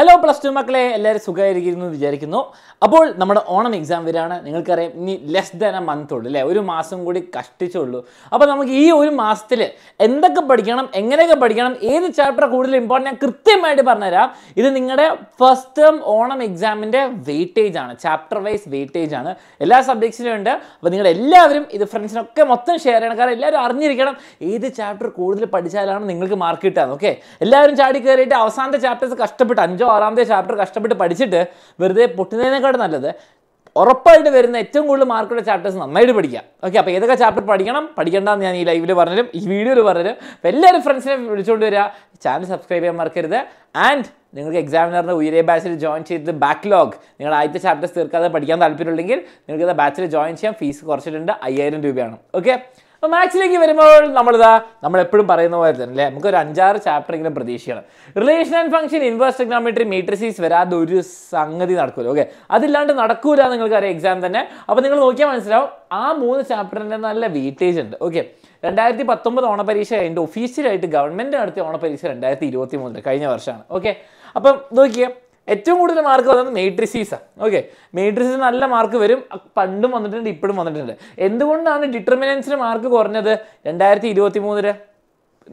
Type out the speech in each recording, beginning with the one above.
hello plus two മക്കളെ എല്ലാവരും സുഖമായിരിക്കുന്നു എന്ന് വിചാരിക്കുന്നു അപ്പോൾ നമ്മുടെ ഓണം എക്സാം വരികയാണ് നിങ്ങൾക്കറിയാം ഇനി ലെസ് ദാൻ എ മന്ത് ഉള്ളൂ അല്ലേ ഒരു മാസം കൂടി കഷ്ടിച്ചുള്ളൂ അപ്പോൾ നമുക്ക് ഈ ഒരു മാസത്തിൽ എന്തൊക്കെ പഠിക്കണം എങ്ങനെയൊക്കെ പഠിക്കണം ഏത് ചാപ്റ്റർ കൂടുതൽ ഇമ്പോർട്ടൻ്റ് ഞാൻ കൃത്യമായിട്ട് പറഞ്ഞുതരാം ഇത് നിങ്ങളുടെ ഫസ്റ്റ് ടേം ഓണം എക്സാമിൻ്റെ വെയിറ്റേജ് ആണ് ചാപ്റ്റർ വൈസ് വെയിറ്റേജ് ആണ് എല്ലാ സബ്ജക്ട്സിലും ഉണ്ട് അപ്പോൾ നിങ്ങൾ എല്ലാവരും ഇത് ഫ്രണ്ട്സിനൊക്കെ മൊത്തം ഷെയർ ചെയ്യണം കാരണം എല്ലാവരും അറിഞ്ഞിരിക്കണം ഏത് ചാപ്റ്റർ കൂടുതൽ പഠിച്ചാലാണ് നിങ്ങൾക്ക് മാർക്ക് കിട്ടാൻ ഓക്കെ എല്ലാവരും ചാടി കയറിയിട്ട് അവസാനത്തെ ചാപ്റ്റേഴ്സ് കഷ്ടപ്പെട്ട് അഞ്ചോ ആറാമത്തെ ചാപ്റ്റർ കഷ്ടപ്പെട്ട് പഠിച്ചിട്ട് വെറുതെ പൊട്ടുന്നതിനേക്കാളും നല്ലത് ഉറപ്പായിട്ട് വരുന്ന ഏറ്റവും കൂടുതൽ മാർക്കുള്ള ചാപ്റ്റേഴ്സ് നന്നായിട്ട് പഠിക്കാം ഓക്കെ അപ്പോൾ ഏതൊക്കെ ചാപ്റ്റർ പഠിക്കണം പഠിക്കേണ്ടതെന്ന് ഞാൻ ഈ ലൈവിൽ പറഞ്ഞാലും ഈ വീഡിയോയിൽ പറഞ്ഞാലും എല്ലാവരും ഫ്രണ്ട്സിനെ വിളിച്ചുകൊണ്ട് വരിക ചാനൽ സബ്സ്ക്രൈബ് ചെയ്യാൻ മറക്കരുത് ആൻഡ് നിങ്ങൾക്ക് എക്സാമിനറിൻ്റെ ഉയരേ ബാച്ചിൽ ജോയിൻ ചെയ്ത് ബാക്ക്ലോഗ് നിങ്ങൾ ആദ്യത്തെ ചാപ്റ്റേഴ്സ് തീർക്കാതെ പഠിക്കാൻ താല്പര്യമുണ്ടെങ്കിൽ നിങ്ങൾക്ക് ബാച്ചിൽ ജോയിൻ ചെയ്യാം ഫീസ് കുറച്ചിട്ടുണ്ട് അയ്യായിരം രൂപയാണ് ഓക്കെ അപ്പോൾ മാത്സിലേക്ക് വരുമ്പോൾ നമ്മളിതാ നമ്മൾ എപ്പോഴും പറയുന്ന പോലെ തന്നെ അല്ലേ നമുക്കൊരു അഞ്ചാറ് ചാപ്റ്റർ എങ്കിലും പ്രതീക്ഷിക്കണം relation and function inverse trigonometry matrices വരാതെ ഒരു സംഗതി നടക്കില്ല ഓക്കെ അതില്ലാണ്ട് നടക്കൂല നിങ്ങൾക്കറിയാം എക്സാം തന്നെ അപ്പോൾ നിങ്ങൾ നോക്കിയാൽ മനസ്സിലാവും ആ മൂന്ന് ചാപ്റ്ററിൻ്റെ നല്ല വെയിറ്റേജ് ഉണ്ട് ഓക്കെ രണ്ടായിരത്തി പത്തൊമ്പത് ഓണപരീക്ഷ കഴിഞ്ഞിട്ട് ഒഫീഷ്യലായിട്ട് ഗവൺമെൻറ് നടത്തിയ ഓണപരീക്ഷ രണ്ടായിരത്തി ഇരുപത്തി മൂന്നിൽ കഴിഞ്ഞ വർഷമാണ് ഓക്കെ അപ്പം നോക്കിയാൽ ഏറ്റവും കൂടുതൽ മാർക്ക് വന്നത് മേട്രിസീസാണ് ഓക്കെ മേട്രിസീസ് നല്ല മാർക്ക് വരും പണ്ടും വന്നിട്ടുണ്ട് ഇപ്പോഴും വന്നിട്ടുണ്ട് എന്തുകൊണ്ടാണ് ഡിറ്റർമിനൻസിന് മാർക്ക് കുറഞ്ഞത് രണ്ടായിരത്തി ഇരുപത്തി മൂന്നില്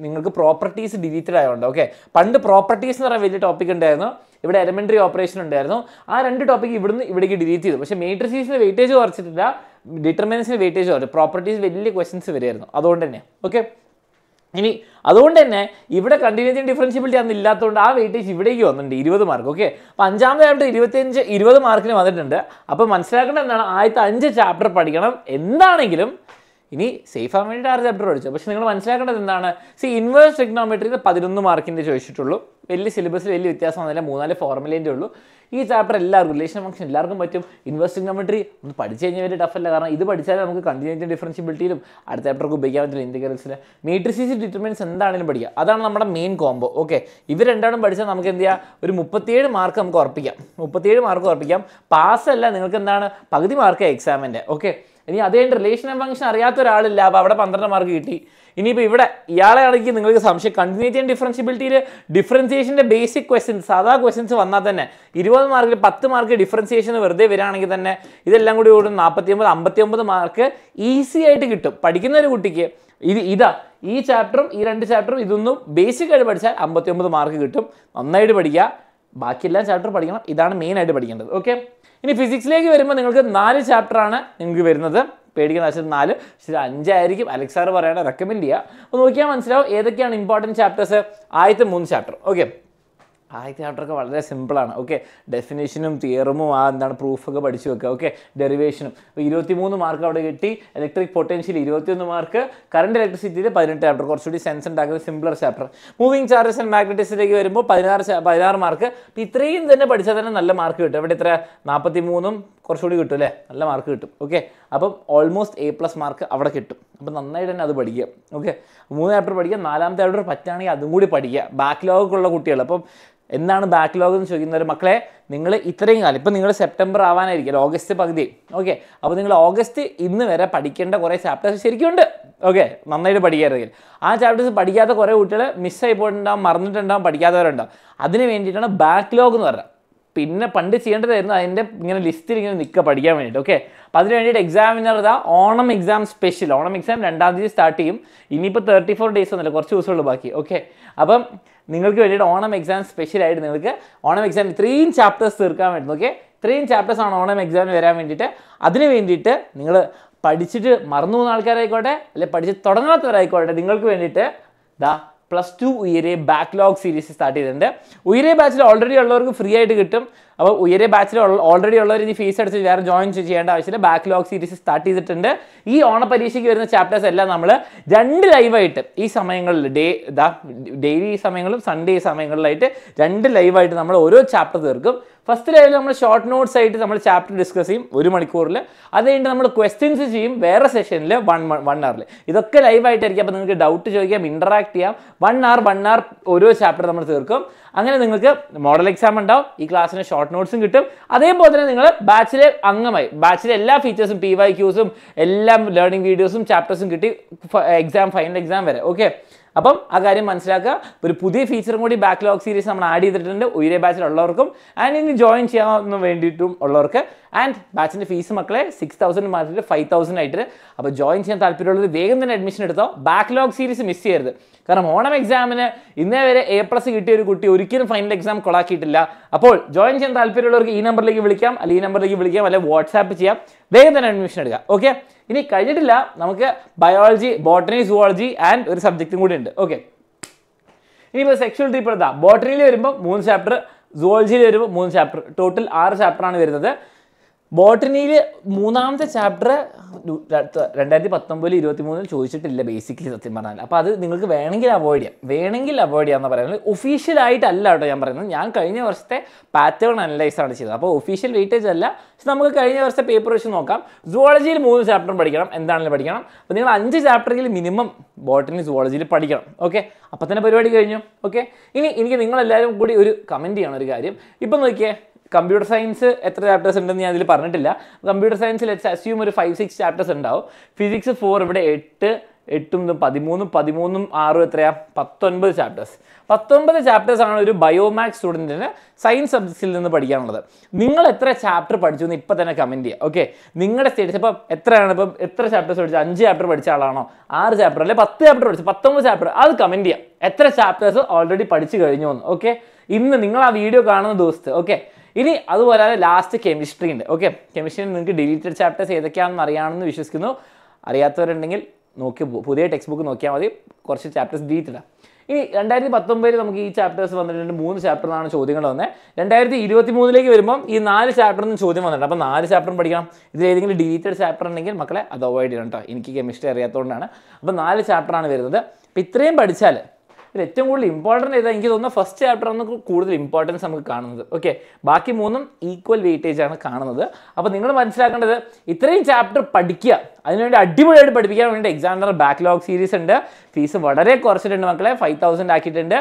നിങ്ങൾക്ക് പ്രോപ്പർട്ടീസ് ഡിലീറ്റഡ് ആയതുകൊണ്ട് ഓക്കെ പണ്ട് പ്രോപ്പർട്ടീസ് എന്ന് പറയാൻ വലിയ ടോപ്പിക് ഉണ്ടായിരുന്നു ഇവിടെ എലമെൻ്ററി ഓപ്പറേഷൻ ഉണ്ടായിരുന്നു ആ രണ്ട് ടോപ്പിക് ഇവിടുന്ന് ഇവിടേക്ക് ഡിലീറ്റ് ചെയ്തു പക്ഷേ മേട്രിസീസിന് വെയിറ്റേജ് കുറച്ചിട്ടില്ല ഡിറ്റർമിനൻസിന് വെയിറ്റേജ് കുറച്ചു പ്രോപ്പർട്ടീസ് വലിയ ക്വസ്റ്റ്യൻസ് വരുമായിരുന്നു അതുകൊണ്ട് തന്നെ ഓക്കെ ഇനി അതുകൊണ്ട് തന്നെ ഇവിടെ കണ്ടിന്യൂറ്റി ഡിഫറൻഷ്യബിലിറ്റി അന്ന് ഇല്ലാത്തതുകൊണ്ട് ആ വെയിറ്റേജ് ഇവിടേക്ക് വന്നിട്ടുണ്ട് ഇരുപത് മാർക്ക് ഓക്കെ അപ്പോൾ ചാപ്റ്റർ ഇരുപത്തിയഞ്ച് ഇരുപത് മാർക്കിന് വന്നിട്ടുണ്ട് അപ്പോൾ മനസ്സിലാക്കേണ്ട എന്താണ് ആദ്യത്തെ അഞ്ച് ചാപ്റ്റർ പഠിക്കണം എന്താണെങ്കിലും ഇനി സേഫ് ആവാൻ വേണ്ടി ആറ് ചാപ്റ്റർ പഠിച്ചു പക്ഷേ നിങ്ങൾ മനസ്സിലാക്കേണ്ടത് എന്താണ് സി ഇൻവേഴ്സ് ടെക്നോമെട്രിയിൽ പതിനൊന്ന് മാർക്കിൻ്റെ ചോദിച്ചിട്ടുള്ളൂ വലിയ സിലബസിൽ വലിയ വ്യത്യാസം വന്നില്ല മൂന്നാല് ഫോർമുലേൻ്റെ ഉള്ളൂ ഈ ചാപ്റ്റർ എല്ലാവർക്കും റിലേഷൻ ഫംഗ്ഷൻ എല്ലാവർക്കും പറ്റും ഇൻവെസ്റ്റിംഗ് കമ്മിട്രി ഒന്ന് പഠിച്ചു കഴിഞ്ഞാൽ വലിയ ടഫല്ല കാരണം ഇത് പഠിച്ചാലേ നമുക്ക് കണ്ടിന്യൂറ്റി ഡിഫറൻഷ്യബിലിറ്റിയിലും അടുത്ത ചാപ്റ്റർക്ക് ഉപയോഗിക്കാൻ പറ്റില്ല ഇന്ത്യക്കൽസിൽ മീട്രിസിസ് ഡിറ്റർമെൻസ് എന്താണെങ്കിലും പഠിക്കുക അതാണ് നമ്മുടെ മെയിൻ കോംബോ ഓക്കെ ഇവർ രണ്ടാളും പഠിച്ചാൽ നമുക്ക് എന്ത് ചെയ്യാം ഒരു മുപ്പത്തിയേഴ് മാർക്ക് നമുക്ക് ഉറപ്പിക്കാം മുപ്പത്തിയേഴ് മാർക്ക് ഉറപ്പിക്കാം പാസ് അല്ല നിങ്ങൾക്ക് എന്താണ് പകുതി മാർക്ക് എക്സാമിൻ്റെ ഓക്കെ ഇനി അതേ റിലേഷൻ ഫംഗ്ഷൻ അറിയാത്ത ഒരാളില്ല അപ്പോൾ അവിടെ പന്ത്രണ്ട് മാർക്ക് കിട്ടി ഇനിയിപ്പോൾ ഇവിടെ ഇയാളെ ആണെങ്കിൽ നിങ്ങൾക്ക് സംശയം കണ്ടിന്യൂറ്റി ആൻഡ് ഡിഫറൻസിബിലിറ്റിയിൽ ഡിഫറൻസിയേഷൻ്റെ ബേസിക് ക്വസ്റ്റൻസ് സാധാ ക്വസ്റ്റൻസ് വന്നാൽ തന്നെ ഇരുപത് മാർക്കിൽ പത്ത് മാർക്ക് ഡിഫറൻസിയേഷൻ വെറുതെ വരികയാണെങ്കിൽ തന്നെ ഇതെല്ലാം കൂടി ഓടും നാൽപ്പത്തി ഒമ്പത് അമ്പത്തി ഒമ്പത് മാർക്ക് ഈസി ആയിട്ട് കിട്ടും പഠിക്കുന്ന ഒരു കുട്ടിക്ക് ഇത് ഇതാ ഈ ചാപ്റ്ററും ഈ രണ്ട് ചാപ്റ്ററും ഇതൊന്നും ബേസിക്കായിട്ട് പഠിച്ചാൽ അമ്പത്തി മാർക്ക് കിട്ടും നന്നായിട്ട് പഠിക്കുക ബാക്കിയെല്ലാം ചാപ്റ്റർ പഠിക്കണം ഇതാണ് മെയിനായിട്ട് പഠിക്കേണ്ടത് ഓക്കെ ഇനി ഫിസിക്സിലേക്ക് വരുമ്പോൾ നിങ്ങൾക്ക് നാല് ചാപ്റ്ററാണ് നിങ്ങൾക്ക് വരുന്നത് പേടിക്കുന്ന ആവശ്യം നാല് ശരി അഞ്ചായിരിക്കും അലക്സാർ പറയണ റെക്കമെൻഡ് ചെയ്യുക അപ്പോൾ നോക്കിയാൽ മനസ്സിലാവും ഏതൊക്കെയാണ് ഇമ്പോർട്ടൻറ്റ് ചാപ്റ്റേഴ്സ് ആദ്യത്തെ മൂന്ന് ചാപ്റ്റർ ഓക്കെ ആദ്യത്തെ ചാപ്റ്ററൊക്കെ വളരെ സിമ്പിളാണ് ഓക്കെ ഡെഫിനേഷനും തിയറമും ആ എന്താണ് പ്രൂഫൊക്കെ പഠിച്ചു വെക്കുക ഓക്കെ ഡെറിവേഷനും ഇരുപത്തി മൂന്ന് മാർക്ക് അവിടെ കിട്ടി ഇലക്ട്രിക് പൊട്ടൻഷ്യൽ ഇരുപത്തിയൊന്ന് മാർക്ക് കറണ്ട് ഇലക്ട്രിസിറ്റിയിൽ പതിനെട്ട് ചാപ്റ്റർ കുറച്ചുകൂടി സെൻസ് ഉണ്ടാക്കുന്ന simpler chapter moving charges and മാഗ്നറ്റിക്സിലേക്ക് വരുമ്പോൾ പതിനാറ് പതിനാറ് മാർക്ക് ഇത്രയും തന്നെ പഠിച്ചാൽ തന്നെ നല്ല മാർക്ക് കിട്ടും ഇവിടെ ഇത്ര നാൽപ്പത്തി മൂന്നും കുറച്ചുകൂടി കിട്ടും അല്ലേ നല്ല മാർക്ക് കിട്ടും ഓക്കെ അപ്പം ഓൾമോസ്റ്റ് എ പ്ലസ് മാർക്ക് അവിടെ കിട്ടും അപ്പം നന്നായിട്ട് തന്നെ അത് പഠിക്കുക ഓക്കെ മൂന്ന് ചാപ്റ്റർ പഠിക്കുക നാലാമത്തെ ചാപ്റ്റർ പറ്റുകയാണെങ്കിൽ അതും കൂടി പഠിക്കുക ബാക്ക്ലോഗുള്ള കുട്ടികൾ അപ്പം എന്താണ് ബാക്ക്ലോഗ് എന്ന് ചോദിക്കുന്നവർ മക്കളെ നിങ്ങൾ ഇത്രയും കാലം ഇപ്പം നിങ്ങൾ സെപ്റ്റംബർ ആവാനായിരിക്കും ഓഗസ്റ്റ് പകുതി ഓക്കെ അപ്പോൾ നിങ്ങൾ ഓഗസ്റ്റ് ഇന്ന് വരെ പഠിക്കേണ്ട കുറേ ചാപ്റ്റേഴ്സ് ശരിക്കും ഉണ്ട് ഓക്കെ നന്നായിട്ട് പഠിക്കാറില്ല ആ ചാപ്റ്റേഴ്സ് പഠിക്കാത്ത കുറേ കുട്ടികൾ മിസ്സായി പോയിട്ടുണ്ടാകും മറന്നിട്ടുണ്ടാകും പഠിക്കാത്തവരുണ്ടാകും അതിന് വേണ്ടിയിട്ടാണ് ബാക്ക്ലോഗ് എന്ന് പറയുക പിന്നെ പണ്ട് ചെയ്യേണ്ടതായിരുന്നു അതിൻ്റെ ഇങ്ങനെ ലിസ്റ്റിൽ ഇങ്ങനെ നിൽക്കുക പഠിക്കാൻ വേണ്ടിയിട്ട് ഓക്കെ അപ്പോൾ അതിന് വേണ്ടിയിട്ട് എക്സാമിനർ ഇതാ Onam exam special Onam exam രണ്ടാം തീയതി സ്റ്റാർട്ട് ചെയ്യും ഇനിയിപ്പോൾ തേർട്ടി ഫോർ ഡേയ്സ് ഒന്നുമില്ല കുറച്ച് ദിവസമുള്ളൂ ബാക്കി ഓക്കെ അപ്പം നിങ്ങൾക്ക് വേണ്ടിയിട്ട് ഓണം എക്സാം സ്പെഷ്യലായിട്ട് നിങ്ങൾക്ക് ഓണം എക്സാം ഇത്രയും ചാപ്റ്റേഴ്സ് തീർക്കാൻ വേണ്ടി ഓക്കെ ഇത്രയും ചാപ്റ്റേഴ്സ് ആണ് ഓണം എക്സാമിന് വരാൻ വേണ്ടിയിട്ട് അതിന് വേണ്ടിയിട്ട് നിങ്ങൾ പഠിച്ചിട്ട് മറന്നു പോകുന്ന ആൾക്കാരായിക്കോട്ടെ അല്ലെ പഠിച്ച് തുടങ്ങാത്തവരായിക്കോട്ടെ നിങ്ങൾക്ക് വേണ്ടിയിട്ട് ദാ പ്ലസ് ടു ഉയരെ ബാക്ക്ലോഗ് സീരീസ് സ്റ്റാർട്ട് ചെയ്തിട്ടുണ്ട് ഉയരെ ബാച്ചിൽ ഓൾറെഡി ഉള്ളവർക്ക് ഫ്രീ ആയിട്ട് കിട്ടും അപ്പോൾ ഉയരെ ബാച്ചിൽ ഓൾറെഡി ഉള്ളവർ ഇനി ഫീസ് അടിച്ച് വേറെ ജോയിൻ ചെയ്യേണ്ട ആവശ്യമില്ല ബാക്ക്ലോഗ് സീരീസ് സ്റ്റാർട്ട് ചെയ്തിട്ടുണ്ട് ഈ ഓണപരീക്ഷയ്ക്ക് വരുന്ന ചാപ്റ്റേഴ്സ് എല്ലാം നമ്മൾ രണ്ട് ലൈവായിട്ട് ഈ സമയങ്ങളിൽ ഡേ ഇതാ ഡെയിലി സമയങ്ങളും സൺഡേ സമയങ്ങളിലായിട്ട് രണ്ട് ലൈവായിട്ട് നമ്മൾ ഓരോ ചാപ്റ്റർ തീർക്കും ഫസ്റ്റ് ലൈവിൽ നമ്മൾ ഷോർട്ട് നോട്ട്സ് ആയിട്ട് നമ്മൾ ചാപ്റ്റർ ഡിസ്കസ് ചെയ്യും ഒരു മണിക്കൂറിൽ അത് കഴിഞ്ഞിട്ട് നമ്മൾ ക്വസ്റ്റ്യൻസ് ചെയ്യും വേറെ സെഷനിൽ വൺ വൺ അവറിൽ ഇതൊക്കെ ലൈവായിട്ടായിരിക്കും അപ്പോൾ നിങ്ങൾക്ക് ഡൗട്ട് ചോദിക്കാം ഇൻറ്ററാക്ട് ചെയ്യാം വൺ അവർ വൺ അവർ ഓരോ ചാപ്റ്റർ നമ്മൾ തീർക്കും അങ്ങനെ നിങ്ങൾക്ക് മോഡൽ എക്സാം ഉണ്ടാവും ഈ ക്ലാസ്സിന് ഷോർട്ട് നോട്ട്സും കിട്ടും അതേപോലെ തന്നെ നിങ്ങൾ ബാച്ചിലെ അംഗമായി ബാച്ചിലെ എല്ലാ ഫീച്ചേഴ്സും പി വൈ ക്യൂസും എല്ലാം ലേണിംഗ് വീഡിയോസും ചാപ്റ്റേഴ്സും കിട്ടി എക്സാം ഫൈനൽ എക്സാം വരെ ഓക്കെ അപ്പം ആ കാര്യം മനസ്സിലാക്കുക ഒരു പുതിയ ഫീച്ചറും കൂടി ബാക്ക്ലോഗ് സീരീസ് നമ്മൾ ആഡ് ചെയ്തിട്ടുണ്ട് ഉയരെ ബാച്ചിലുള്ളവർക്കും ആൻഡ് ഇനി ജോയിൻ ചെയ്യാമെന്ന് വേണ്ടിയിട്ടും ഉള്ളവർക്ക് ആൻഡ് ബാച്ചിൻ്റെ ഫീസ് മക്കളെ സിക്സ് തൗസൻഡ് മാറ്റിട്ട് ഫൈവ് തൗസൻഡ് ആയിട്ട് അപ്പോൾ ജോയിൻ ചെയ്യാൻ താല്പര്യമുള്ളത് വേഗം തന്നെ അഡ്മിഷൻ എടുത്തോ ബാക്ക്ലോഗ് സീരീസ് മിസ് ചെയ്യരുത് കാരണം ഓണം എക്സാമിന് ഇന്നേ വരെ എ പ്ലസ് കിട്ടിയ ഒരു കുട്ടി ഒരിക്കലും ഫൈനൽ എക്സാം കൊളാക്കിയിട്ടില്ല അപ്പോൾ ജോയിൻ ചെയ്യാൻ താല്പര്യമുള്ളവർക്ക് ഈ നമ്പറിലേക്ക് വിളിക്കാം അല്ലെങ്കിൽ ഈ നമ്പറിലേക്ക് വിളിക്കാം അല്ലെങ്കിൽ വാട്സാപ്പ് ചെയ്യാം വേഗം തന്നെ അഡ്മിഷൻ എടുക്കുക ഓക്കെ ഇനി കഴിഞ്ഞിട്ടില്ല നമുക്ക് ബയോളജി ബോട്ടണി സുവോളജി ആൻഡ് ഒരു സബ്ജക്റ്റും കൂടി ഉണ്ട് ഓക്കെ ഇനിയിപ്പോൾ സെക്ഷൽ ട്രീപ്പ് എടുത്താൽ ബോട്ടണിയിൽ വരുമ്പോൾ മൂന്ന് ചാപ്റ്റർ സുവോളജിയിൽ വരുമ്പോൾ മൂന്ന് ചാപ്റ്റർ ടോട്ടൽ ആറ് ചാപ്റ്ററാണ് വരുന്നത് ബോട്ടനിയിൽ മൂന്നാമത്തെ ചാപ്റ്റർ രണ്ടായിരത്തി പത്തൊമ്പതിൽ ഇരുപത്തി മൂന്നിൽ ചോദിച്ചിട്ടില്ല ബേസിക്കലി സത്യം പറഞ്ഞാൽ അപ്പോൾ അത് നിങ്ങൾക്ക് വേണമെങ്കിൽ അവോയ്ഡ് ചെയ്യാം വേണമെങ്കിൽ അവോയ്ഡ് ചെയ്യാമെന്ന് പറയുന്നത് ഒഫീഷ്യലായിട്ടല്ല കേട്ടോ ഞാൻ പറയുന്നത് ഞാൻ കഴിഞ്ഞ വർഷത്തെ പാറ്റേൺ അനലൈസാണ് ചെയ്തത് അപ്പോൾ ഒഫീഷ്യൽ വെയിറ്റേജ് അല്ല പക്ഷെ നമുക്ക് കഴിഞ്ഞ വർഷത്തെ പേപ്പർ വെച്ച് നോക്കാം സുവോളജിയിൽ മൂന്ന് ചാപ്റ്റർ പഠിക്കണം എന്താണെങ്കിലും പഠിക്കണം അപ്പോൾ നിങ്ങൾ അഞ്ച് ചാപ്റ്ററിൽ മിനിമം ബോട്ടനി സുവോളജിയിൽ പഠിക്കണം ഓക്കെ അപ്പോൾ തന്നെ പരിപാടി കഴിഞ്ഞു ഓക്കെ ഇനി എനിക്ക് നിങ്ങളെല്ലാവരും കൂടി ഒരു കമൻറ്റ് ചെയ്യണം ഒരു കാര്യം ഇപ്പം നോക്കിയേ കമ്പ്യൂട്ടർ സയൻസ് എത്ര ചാപ്റ്റേഴ്സ് ഉണ്ടെന്ന് ഞാൻ ഇതിൽ പറഞ്ഞിട്ടില്ല കമ്പ്യൂട്ടർ സയൻസിൽ ലെറ്റ്സ് അസ്യൂം ഒരു ഫൈവ് സിക്സ് ചാപ്റ്റേഴ്സ് ഉണ്ടാവും ഫിസിക്സ് ഫോർ ഇവിടെ എട്ട് എട്ടും പതിമൂന്നും പതിമൂന്നും ആറും എത്രയാ പത്തൊൻപത് ചാപ്റ്റേഴ്സ് പത്തൊൻപത് ചാപ്റ്റേഴ്സ് ആണ് ഒരു ബയോമാക്സ് സ്റ്റുഡൻറ്റിന് സയൻസ് സബ്ജക്ട്സിൽ നിന്ന് പഠിക്കാനുള്ളത് നിങ്ങൾ എത്ര ചാപ്റ്റർ പഠിച്ചു എന്ന് ഇപ്പോൾ തന്നെ കമൻറ്റ് ചെയ്യുക ഓക്കെ നിങ്ങളുടെ സ്റ്റേറ്റസ് ഇപ്പം എത്രയാണ് ഇപ്പം എത്ര ചാപ്റ്റേഴ്സ് പഠിച്ചു അഞ്ച് ചാപ്റ്റർ പഠിച്ച ആളാണോ ആറ് ചാപ്റ്റർ അല്ലെ പത്ത് ചാപ്റ്റർ പഠിച്ചു പത്തൊമ്പത് ചാപ്റ്റർ അത് കമൻറ്റ് ചെയ്യാം എത്ര ചാപ്റ്റേഴ്സ് ഓൾറെഡി പഠിച്ചു കഴിഞ്ഞു എന്ന് ഓക്കെ ഇന്ന് നിങ്ങൾ ആ വീഡിയോ കാണുന്ന ദിവസത്തെ ഓക്കെ ഇനി അതുപോലെ ലാസ്റ്റ് കെമിസ്ട്രി ഉണ്ട് ഓക്കെ കെമിസ്ട്രിയിൽ നിങ്ങൾക്ക് ഡിലീറ്റഡ് ചാപ്റ്റേഴ്സ് ഏതൊക്കെയാണെന്ന് അറിയാമെന്ന് വിശ്വസിക്കുന്നു അറിയാത്തവരുണ്ടെങ്കിൽ നോക്കി പുതിയ ടെക്സ്റ്റ് ബുക്ക് നോക്കിയാൽ മതി കുറച്ച് ചാപ്റ്റേഴ്സ് ഡിലീറ്റ് ഇടാം ഇനി രണ്ടായിരത്തി പത്തൊമ്പതിൽ നമുക്ക് ഈ ചാപ്റ്റേഴ്സ് വന്നിട്ടുണ്ട് മൂന്ന് ചാപ്റ്റർ ചോദ്യങ്ങൾ വന്നത് രണ്ടായിരത്തി ഇരുപത്തി മൂന്നിലേക്ക് വരുമ്പോൾ ഈ നാല് ചാപ്റ്ററിൽ നിന്ന് ചോദ്യം വന്നിട്ടുണ്ട് അപ്പോൾ നാല് ചാപ്റ്ററും പഠിക്കണം ഇതിൽ ഏതെങ്കിലും ഡിലീറ്റഡ് ചാപ്റ്റർ ഉണ്ടെങ്കിൽ മക്കളെ അത് അവോയ്ഡ് ചെയ്യണം കേട്ടോ എനിക്ക് കെമിസ്ട്രി അറിയാത്തതുകൊണ്ടാണ് അപ്പോൾ നാല് ചാപ്റ്ററാണ് വരുന്നത് അപ്പോൾ ഇത്രയും പഠിച്ചാൽ ഇതിൽ ഏറ്റവും കൂടുതൽ ഇമ്പോർട്ടൻ്റ് ഏതാ എനിക്ക് തോന്നുന്നത് ഫസ്റ്റ് ചാപ്റ്ററാണ് കൂടുതൽ ഇമ്പോർട്ടൻസ് നമുക്ക് കാണുന്നത് ഓക്കെ ബാക്കി മൂന്നും ഈക്വൽ വെയിറ്റേജ് ആണ് കാണുന്നത് അപ്പോൾ നിങ്ങൾ മനസ്സിലാക്കേണ്ടത് ഇത്രയും ചാപ്റ്റർ പഠിക്കുക അതിനുവേണ്ടി അടിപൊളിയായിട്ട് പഠിപ്പിക്കാൻ വേണ്ടി എക്സാമിനർ ബാക്ക്ലോഗ് സീരീസ് ഉണ്ട് ഫീസ് വളരെ കുറച്ചിട്ടുണ്ട് മക്കളെ ഫൈവ് തൗസൻഡ് ആക്കിയിട്ടുണ്ട്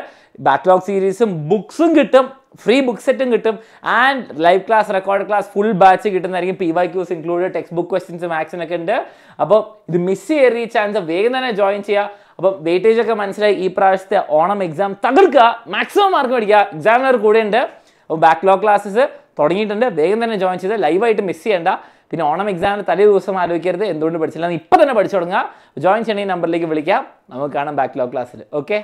ബാക്ക്ലോഗ് സീരീസും ബുക്സും കിട്ടും ഫ്രീ ബുക്ക് സെറ്റും കിട്ടും and live class record class full batch കിട്ടുന്നതായിരിക്കും P Y Qs include textbook questions മാത്സിനൊക്കെ ഉണ്ട് അപ്പോൾ ഇത് മിസ് ചെയ്യറിയ ചാൻസ് വേഗം തന്നെ ജോയിൻ ചെയ്യുക അപ്പം വെയിറ്റേജ് ഒക്കെ മനസ്സിലായി ഈ പ്രാവശ്യത്തെ ഓണം എക്സാം തകർക്കുക മാക്സിമം മാർക്ക് പഠിക്കുക എക്സാമിനർ കൂടെ ഉണ്ട് അപ്പോൾ ബാക്ക്ലോഗ് ക്ലാസ്സസ് തുടങ്ങിയിട്ടുണ്ട് വേഗം തന്നെ ജോയിൻ ചെയ്ത് ലൈവായിട്ട് മിസ് ചെയ്യേണ്ട പിന്നെ ഓണം എക്സാമിന് തലേ ദിവസം ആലോചിക്കരുത് എന്തുകൊണ്ട് പഠിച്ചില്ല ഇപ്പം തന്നെ പഠിച്ചു തുടങ്ങുക ജോയിൻ ചെയ്യണമെങ്കിൽ നമ്പറിലേക്ക് വിളിക്കാം നമുക്ക് കാണാം ബാക്ക്ലോഗ് ക്ലാസ്സിൽ ഓക്കെ